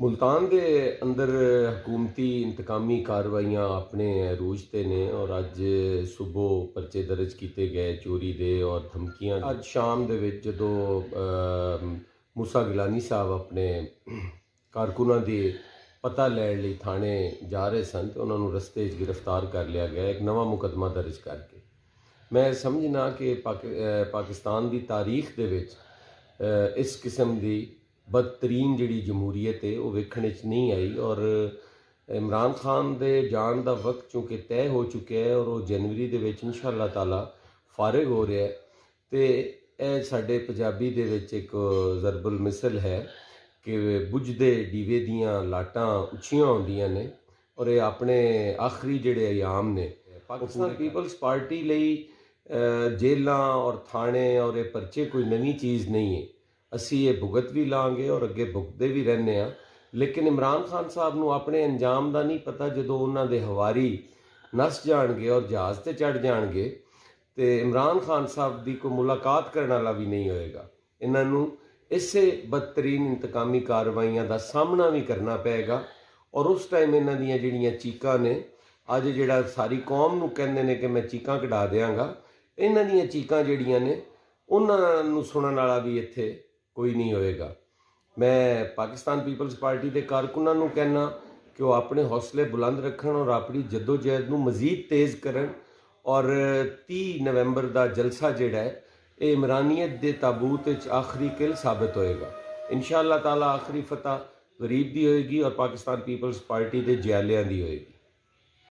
ਮੁਲਤਾਨ ਦੇ ਅੰਦਰ ਹਕੂਮਤੀ ਇੰਤਕਾਮੀ ਕਾਰਵਾਈਆਂ ਆਪਣੇ ਰੂਜ ਤੇ ਨੇ ਔਰ ਅੱਜ ਸਵੇਰ ਪਰਚੇ ਦਰਜ ਕੀਤੇ ਗਏ ਚੋਰੀ ਦੇ ਔਰ ਧਮਕੀਆਂ ਅੱਜ ਸ਼ਾਮ ਦੇ ਵਿੱਚ ਜਦੋਂ ਮੂਸਾ ਗਿਲਾਨੀ ਸਾਹਿਬ ਆਪਣੇ ਕਾਰਕੁਨਾਂ ਦੇ ਪਤਾ ਲੈਣ ਲਈ ਥਾਣੇ ਜਾ ਰਹੇ ਸਨ ਤੇ ਉਹਨਾਂ ਨੂੰ ਰਸਤੇ 'ਚ ਗ੍ਰਿਫਤਾਰ ਕਰ ਲਿਆ ਗਿਆ ਇੱਕ ਨਵਾਂ ਮੁਕਦਮਾ ਦਰਜ ਕਰਕੇ ਮੈਂ ਸਮਝਣਾ ਕਿ ਪਾਕਿਸਤਾਨ ਦੀ ਤਾਰੀਖ ਦੇ ਵਿੱਚ ਇਸ ਕਿਸਮ ਦੀ ਬਦਤਰੀਨ ਜਿਹੜੀ ਜਮਹੂਰੀਅਤ ਹੈ ਉਹ ਵੇਖਣ ਵਿੱਚ ਨਹੀਂ ਆਈ ਔਰ ਇਮਰਾਨ ਖਾਨ ਦੇ ਜਾਣ ਦਾ ਵਕਤ ਚੁੱਕੇ ਤੈਅ ਹੋ ਚੁੱਕਿਆ ਹੈ ਔਰ ਉਹ ਜਨਵਰੀ ਦੇ ਵਿੱਚ ਇਨਸ਼ਾ ਅੱਲਾਹ ਤਾਲਾ ਫਾਰਗ ਹੋ ਰਿਹਾ ਹੈ ਤੇ ਇਹ ਸਾਡੇ ਪੰਜਾਬੀ ਦੇ ਵਿੱਚ ਇੱਕ ਜ਼ਰਬਲ ਮਿਸਲ ਹੈ ਕਿ ਬੁਝਦੇ ਦੀਵੇ ਦੀਆਂ ਲਾਟਾਂ ਉੱਚੀਆਂ ਹੁੰਦੀਆਂ ਨੇ ਔਰ ਇਹ ਆਪਣੇ ਆਖਰੀ ਜਿਹੜੇ ਆਯਾਮ ਨੇ ਪਾਕਿਸਤਾਨ ਪੀਪਲਸ ਪਾਰਟੀ ਲਈ ਜੇਲਾਂ ਔਰ ਥਾਣੇ ਔਰ ਇਹ ਪਰਚੇ ਕੋਈ ਨਵੀਂ ਚੀਜ਼ ਨਹੀਂ ਹੈ ਅਸੀਂ ਇਹ ਭੁਗਤ ਵੀ ਲਾਂਗੇ ਔਰ ਅੱਗੇ ਭੁਗਤਦੇ ਵੀ ਰਹਿੰਨੇ ਆ ਲੇਕਿਨ ਇਮਰਾਨ ਖਾਨ ਸਾਹਿਬ ਨੂੰ ਆਪਣੇ ਅੰਜਾਮ ਦਾ ਨਹੀਂ ਪਤਾ ਜਦੋਂ ਉਹਨਾਂ ਦੇ ਹਵਾਰੀ ਨਸ ਜਾਣਗੇ ਔਰ ਜਹਾਜ਼ ਤੇ ਚੜ ਜਾਣਗੇ ਤੇ ਇਮਰਾਨ ਖਾਨ ਸਾਹਿਬ ਦੀ ਕੋ ਮੁਲਾਕਾਤ ਕਰਨ ਵਾਲਾ ਵੀ ਨਹੀਂ ਹੋਏਗਾ ਇਹਨਾਂ ਨੂੰ ਇਸੇ ਬਦਤਰੀਨ ਇੰਤਕਾਮੀ ਕਾਰਵਾਈਆਂ ਦਾ ਸਾਹਮਣਾ ਵੀ ਕਰਨਾ ਪਏਗਾ ਔਰ ਉਸ ਟਾਈਮ ਇਹਨਾਂ ਦੀਆਂ ਜਿਹੜੀਆਂ ਚੀਕਾਂ ਨੇ ਅੱਜ ਜਿਹੜਾ ਸਾਰੀ ਕੌਮ ਨੂੰ ਕਹਿੰਦੇ ਨੇ ਕਿ ਮੈਂ ਚੀਕਾਂ ਕਢਾ ਦੇਵਾਂਗਾ ਇਹਨਾਂ ਦੀਆਂ ਚੀਕਾਂ ਜਿਹੜੀਆਂ ਨੇ ਉਹਨਾਂ ਨੂੰ ਸੁਣਨ ਵਾਲਾ ਵੀ ਇੱਥੇ ਕੋਈ ਨਹੀਂ ਹੋਏਗਾ ਮੈਂ ਪਾਕਿਸਤਾਨ ਪੀਪਲਸ ਪਾਰਟੀ ਦੇ ਕਾਰਕੁਨਾਂ ਨੂੰ ਕਹਿਣਾ ਕਿ ਉਹ ਆਪਣੇ ਹੌਸਲੇ ਬੁਲੰਦ ਰੱਖਣ ਔਰ ਆਪਣੀ ਜਦੋਜਹਿਦ ਨੂੰ ਮਜ਼ੀਦ ਤੇਜ਼ ਕਰਨ ਔਰ 30 ਨਵੰਬਰ ਦਾ ਜਲਸਾ ਜਿਹੜਾ ਹੈ ਇਹ ਇਮਰਾਨੀਅਤ ਦੇ ਤਾਬੂਤ ਵਿੱਚ ਆਖਰੀ ਕਿਲ ਸਾਬਤ ਹੋਏਗਾ ਇਨਸ਼ਾ ਅੱਲਾਹ ਤਾਲਾ ਆਖਰੀ ਫਤਹ ਗਰੀਬ ਦੀ ਹੋਏਗੀ ਔਰ ਪਾਕਿਸਤਾਨ ਪੀਪਲਸ ਪਾਰਟੀ ਦੇ ਜਿਆਲਿਆਂ ਦੀ ਹੋਏਗੀ